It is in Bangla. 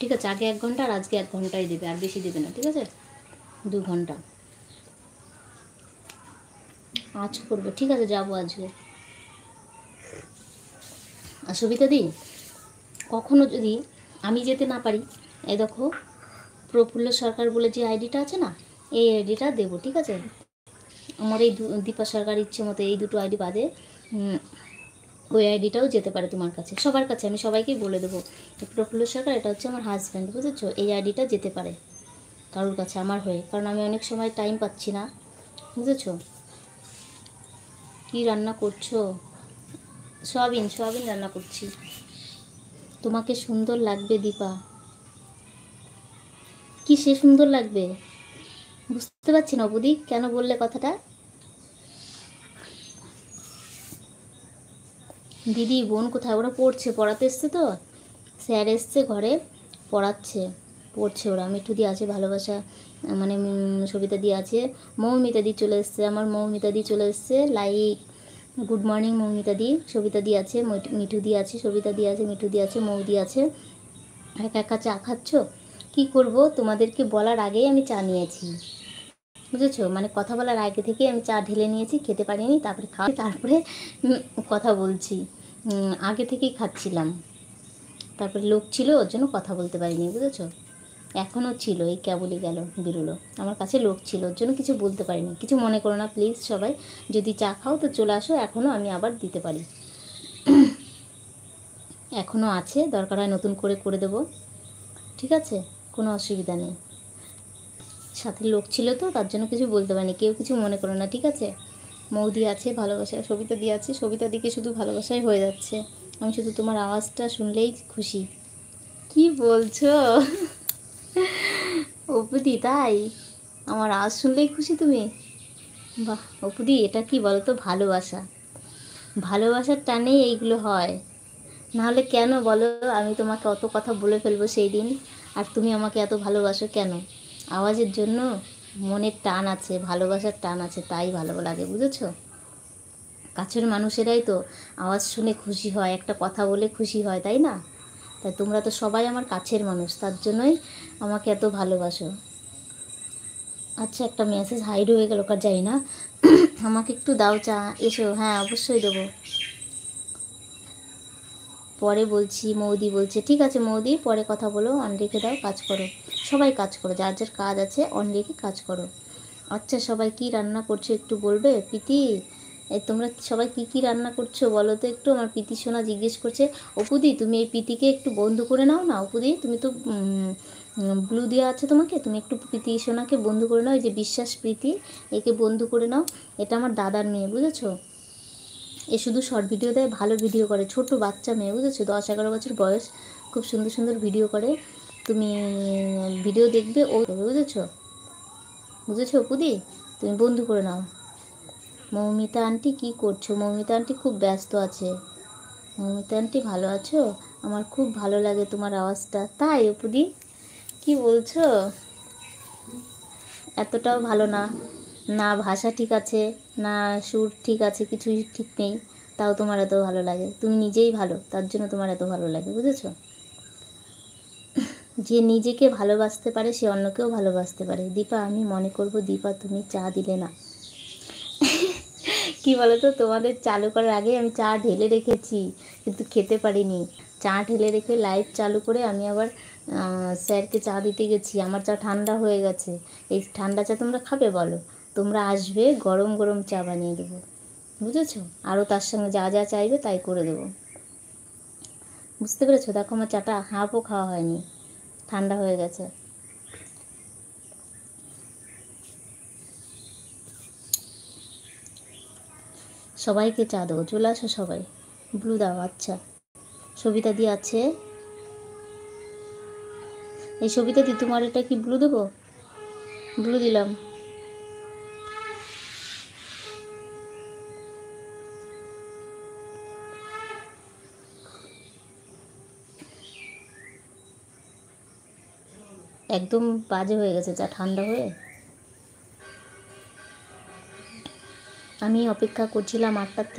ঠিক আছে আগে এক ঘন্টা আর আজকে এক ঘন্টাই দেবে আর বেশি দেবে না ঠিক আছে দু ঘন্টা আজ করবো ঠিক আছে যাবো আজকে আর সুবিধা দিন কখনো যদি আমি যেতে না পারি এ দেখো প্রফুল্ল সরকার বলে যে আইডিটা আছে না এই আইডিটা দেবো ঠিক আছে আমার এই দীপা সরকার ইচ্ছে মতো এই দুটো আইডি বাদে ওই আইডিটাও যেতে পারে তোমার কাছে সবার কাছে আমি সবাইকে বলে দেবো প্রফুল্ল সরকার এটা হচ্ছে আমার হাজব্যান্ড বুঝেছো এই আইডিটা যেতে পারে কারোর কাছে আমার হয়ে কারণ আমি অনেক সময় টাইম পাচ্ছি না বুঝেছো কি রান্না করছো সোয়াবিন সোয়াবিন রান্না করছি তোমাকে সুন্দর লাগবে দীপা কি সে সুন্দর লাগবে বুঝতে পারছি না বুদি কেন বললে কথাটা দিদি বোন কোথায় ওরা পড়ছে পড়াতে এসছে তো স্যার এসছে ঘরে পড়াচ্ছে পড়ছে ওরা মিঠু দি আছে ভালোবাসা মানে সবিতা দি আছে মৌমিতা দি চলে এসছে আমার মৌমিতা দি চলে এসছে like good morning Moumita di Sabita di আছে মিঠু দি আছে সবিতা দি আছে মিঠু দি আছে মৌদি আছে একা একা চা খাচ্ছ কী করবো তোমাদেরকে বলার আগেই আমি চা নিয়েছি বুঝেছো মানে কথা বলার আগে থেকে আমি চা ঢেলে নিয়েছি খেতে পারিনি তারপরে খাওয়া তারপরে কথা বলছি আগে থেকেই খাচ্ছিলাম তারপরে লোক ছিল ওর জন্য কথা বলতে পারিনি বুঝেছো এখনও ছিল এই কেবলই গেল বেরোলো আমার কাছে লোক ছিল ওর জন্য কিছু বলতে পারিনি কিছু মনে করো না প্লিজ সবাই যদি চা খাও তো চলে আসো এখনও আমি আবার দিতে পারি এখনও আছে দরকার হয় নতুন করে করে দেব ঠিক আছে কোনো অসুবিধা নেই সাথে লোক ছিল তো তার জন্য কিছু বলতে পারিনি কেউ কিছু মনে করো না ঠিক আছে মৌদি আছে ভালোবাসা সবিতা দিয়ে আছে সবিতা দিকে শুধু ভালোবাসাই হয়ে যাচ্ছে আমি শুধু তোমার আওয়াজটা শুনলেই খুশি কি বলছো অপুদি তাই আমার আওয়াজ শুনলেই খুশি তুমি বাহ অপুদি এটা কি বলো তো ভালোবাসা ভালোবাসার টানে এইগুলো হয় নাহলে কেন বলো আমি তোমাকে অত কথা বলে ফেলবো সেই দিন আর তুমি আমাকে এত ভালোবাসো কেন আওয়াজের জন্য মনের টান আছে ভালোবাসার টান আছে তাই ভালো লাগে বুঝেছো কাছের মানুষেরাই তো আওয়াজ শুনে খুশি হয় একটা কথা বলে খুশি হয় তাই না তাই তোমরা তো সবাই আমার কাছের মানুষ তার জন্যই আমাকে এত ভালোবাসো আচ্ছা একটা মেসেজ হাইড হয়ে গেল কার যাই না আমাকে একটু দাও চা এসো হ্যাঁ অবশ্যই দেবো পরে বলছি মৌদি বলছে ঠিক আছে মৌদি পরে কথা বলো অন রেখে দাও কাজ করো সবাই কাজ করো যার যার কাজ আছে অন রেখে কাজ করো আচ্ছা সবাই কি রান্না করছো একটু বলবে প্রীতি তোমরা সবাই কি কি রান্না করছো বলো তো একটু আমার প্রীতি সোনা জিজ্ঞেস করছে অপুদি তুমি এই প্রীতিকে একটু বন্ধ করে নাও না অপুদি তুমি তো ব্লু দেওয়া আছে তোমাকে তুমি একটু প্রীতি সোনাকে বন্ধু করে নাও এই যে বিশ্বাস প্রীতি একে বন্ধু করে নাও এটা আমার দাদার মেয়ে বুঝেছো এ শুধু শর্ট ভিডিও দেয় ভালো ভিডিও করে ছোট বাচ্চা মেয়ে বুঝেছো দশ এগারো বছর বয়স খুব সুন্দর সুন্দর ভিডিও করে তুমি ভিডিও দেখবে ও বুঝেছো বুঝেছো অপুদি তুমি বন্ধু করে নাও মৌমিতা আন্টি কি করছো মৌমিতা আন্টি খুব ব্যস্ত আছে মৌমিতা আন্টি ভালো আছো আমার খুব ভালো লাগে তোমার আওয়াজটা তাই অপুদি কি বলছো এতটাও ভালো না না ভাষা ঠিক আছে না সুর ঠিক আছে কিছুই ঠিক নেই তাও তোমার এত ভালো লাগে তুমি নিজেই ভালো তার জন্য তোমার এত ভালো লাগে বুঝেছো যে নিজেকে ভালোবাসতে পারে সে অন্যকেও ভালোবাসতে পারে দীপা আমি মনে করব দীপা তুমি চা দিলে না কি বলতো তোমাদের চালু করার আগে আমি চা ঢেলে রেখেছি কিন্তু খেতে পারিনি চা ঢেলে রেখে লাইট চালু করে আমি আবার স্যারকে চা দিতে গেছি আমার চা ঠান্ডা হয়ে গেছে এই ঠান্ডা চা তোমরা খাবে বলো তোমরা আসবে গরম গরম চা বানিয়ে দেবো বুঝেছ আরও তার সঙ্গে যা যা চাইবে তাই করে দেবো বুঝতে পেরেছো দেখো আমার চাটা হাফও খাওয়া হয়নি ঠান্ডা হয়ে গেছে সবাইকে চা দেবো চলে আসো সবাই ব্লু দাও আচ্ছা সবিতা দি আছে এই সবিতা দি তোমার এটা কি ব্লু দেবো ব্লু দিলাম একদম বাজে হয়ে গেছে যা ঠান্ডা হয়ে আমি অপেক্ষা করছিলাম আটটার